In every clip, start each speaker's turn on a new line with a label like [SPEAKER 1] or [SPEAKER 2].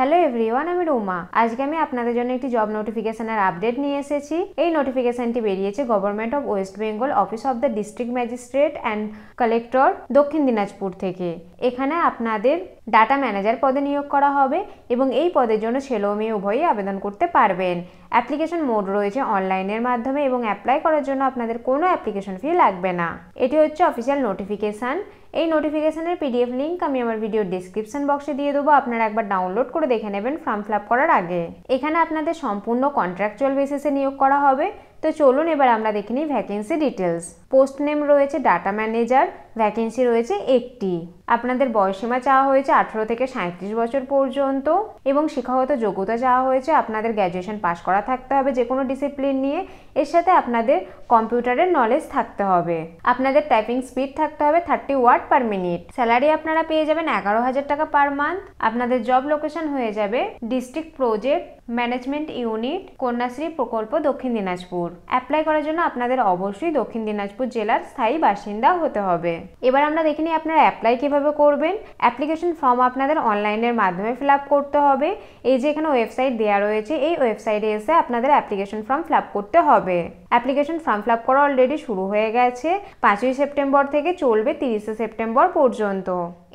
[SPEAKER 1] hello everyone আমি রুমা আজকে আমি আপনাদের জন্য একটি জব নোটিফিকেশনের আপডেট নিয়ে এসেছি এই নোটিফিকেশনটি বেরিয়েছে government of West Bengal office of the district magistrate and collector Dakshin Dinajpur থেকে এখানে আপনাদের ডাটা ম্যানেজার পদে নিয়োগ করা হবে এবং এই পদের জন্য ছেলে ও মেয়ে উভয়ই আবেদন করতে পারবেন অ্যাপ্লিকেশন মোড রয়েছে অনলাইনের মাধ্যমে এবং অ্যাপ্লাই করার জন্য আপনাদের কোনো অ্যাপ্লিকেশন ফি লাগবে না এটি হচ্ছে অফিসিয়াল নোটিফিকেশান এই নোটিফিকেশানের পিডিএফ লিঙ্ক আমি আমার ভিডিও ডিসক্রিপশন বক্সে দিয়ে দেবো আপনারা একবার ডাউনলোড করে দেখে নেবেন ফর্ম ফিল করার আগে এখানে আপনাদের সম্পূর্ণ কন্ট্রাকচুয়াল বেসিসে নিয়োগ করা হবে তো চলুন এবার আমরা দেখে নিই ভ্যাকেন্সি ডিটেলস পোস্ট নেম রয়েছে ডাটা ম্যানেজার ভ্যাকেন্সি রয়েছে একটি আপনাদের বয়সীমা চাওয়া হয়েছে আঠেরো থেকে সাঁত্রিশ বছর পর্যন্ত এবং শিক্ষাগত যোগ্যতা চাওয়া হয়েছে আপনাদের গ্র্যাজুয়েশন পাশ করা থাকতে হবে যে কোনো ডিসিপ্লিন নিয়ে এর সাথে আপনাদের কম্পিউটারের নলেজ থাকতে হবে আপনাদের টাইপিং স্পিড থাকতে হবে thirty word per minute salary আপনারা পেয়ে যাবেন এগারো হাজার টাকা পার মান্থ আপনাদের জব লোকেশন হয়ে যাবে district project management unit Kanyashree Prakalpa Dakshin Dinajpur Dinajpur apply করার জন্য আপনাদের অবশ্যই দক্ষিণ দিনাজপুর জেলার স্থায়ী বাসিন্দা হতে হবে এবার আমরা দেখে নিই আপনারা অ্যাপ্লাই কীভাবে করবেন অ্যাপ্লিকেশন ফর্ম আপনাদের অনলাইনের মাধ্যমে ফিল করতে হবে এই যে এখানে ওয়েবসাইট দেওয়া রয়েছে এই ওয়েবসাইটে এসে আপনাদের অ্যাপ্লিকেশন ফর্ম ফিল করতে হবে অ্যাপ্লিকেশন ফর্ম ফিল করা অলরেডি শুরু হয়ে গেছে পাঁচই সেপ্টেম্বর থেকে চলবে তিরিশে সেপ্টেম্বর পর্যন্ত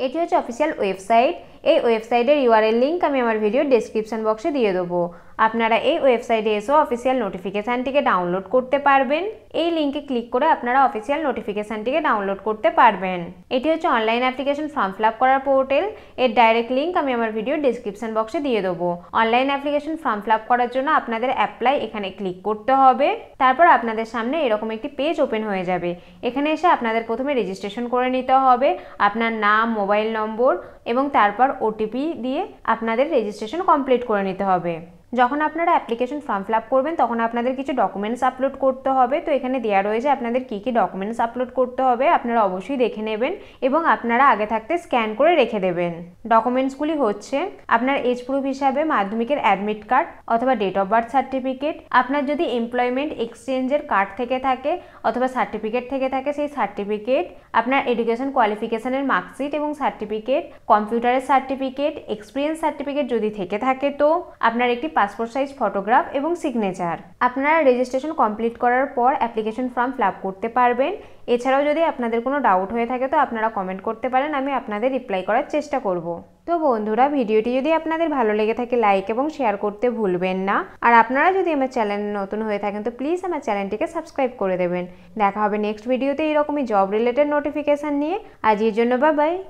[SPEAKER 1] এটি হচ্ছে অফিসিয়াল ওয়েবসাইট এই ওয়েবসাইটের ইউআরএল লিঙ্ক আমি আমার ভিডিও ডেসক্রিপশন বক্সে দিয়ে দেবো আপনারা এই ওয়েবসাইটে এসেও অফিসিয়াল নোটিফিকেশানটিকে ডাউনলোড করতে পারবেন এই লিঙ্কে ক্লিক করে আপনারা অফিসিয়াল নোটিফিকেশানটিকে ডাউনলোড করতে পারবেন এটি হচ্ছে অনলাইন অ্যাপ্লিকেশন ফর্ম ফিল করার পোর্টাল এর ডাইরেক্ট লিঙ্ক আমি আমার ভিডিও ডিসক্রিপশন বক্সে দিয়ে দেবো অনলাইন অ্যাপ্লিকেশন ফর্ম ফিল করার জন্য আপনাদের অ্যাপ্লাই এখানে ক্লিক করতে হবে তারপর আপনাদের সামনে এরকম একটি পেজ ওপেন হয়ে যাবে এখানে এসে আপনাদের প্রথমে রেজিস্ট্রেশন করে নিতে হবে আপনার নাম মোবাইল নম্বর এবং তারপর ওটিপি দিয়ে আপনাদের রেজিস্ট্রেশন কমপ্লিট করে নিতে হবে যখন আপনারা অ্যাপ্লিকেশন ফর্ম ফিল করবেন তখন আপনাদের কিছু ডকুমেন্টস আপলোড করতে হবে তো এখানে দেওয়া রয়েছে আপনাদের কী কী ডকুমেন্টস আপলোড করতে হবে আপনারা অবশ্যই দেখে নেবেন এবং আপনারা আগে থাকতে স্ক্যান করে রেখে দেবেন ডকুমেন্টসগুলি হচ্ছে আপনার এজ প্রুফ হিসাবে মাধ্যমিকের অ্যাডমিট কার্ড অথবা ডেট অফ বার্থ সার্টিফিকেট আপনার যদি এমপ্লয়মেন্ট এক্সচেঞ্জের কার্ড থেকে থাকে অথবা সার্টিফিকেট থেকে থাকে সেই সার্টিফিকেট আপনার এডুকেশন কোয়ালিফিকেশনের মার্কশিট এবং সার্টিফিকেট কম্পিউটারের সার্টিফিকেট এক্সপিরিয়েন্স সার্টিফিকেট যদি থেকে থাকে তো আপনার একটি পাসপোর্ট সাইজ ফটোগ্রাফ এবং সিগনেচার আপনারা রেজিস্ট্রেশন কমপ্লিট করার পর অ্যাপ্লিকেশন ফর্ম ফিল করতে পারবেন এছাড়াও যদি আপনাদের কোনো ডাউট হয়ে থাকে তো আপনারা কমেন্ট করতে পারেন আমি আপনাদের রিপ্লাই করার চেষ্টা করব তো বন্ধুরা ভিডিওটি যদি আপনাদের ভালো লেগে থাকে লাইক এবং শেয়ার করতে ভুলবেন না আর আপনারা যদি আমার চ্যানেল নতুন হয়ে থাকেন তো প্লিজ আমার চ্যানেলটিকে সাবস্ক্রাইব করে দেবেন দেখা হবে নেক্সট ভিডিওতে এরকমই জব রিলেটেড নোটিফিকেশান নিয়ে আজ এর জন্য বাবাই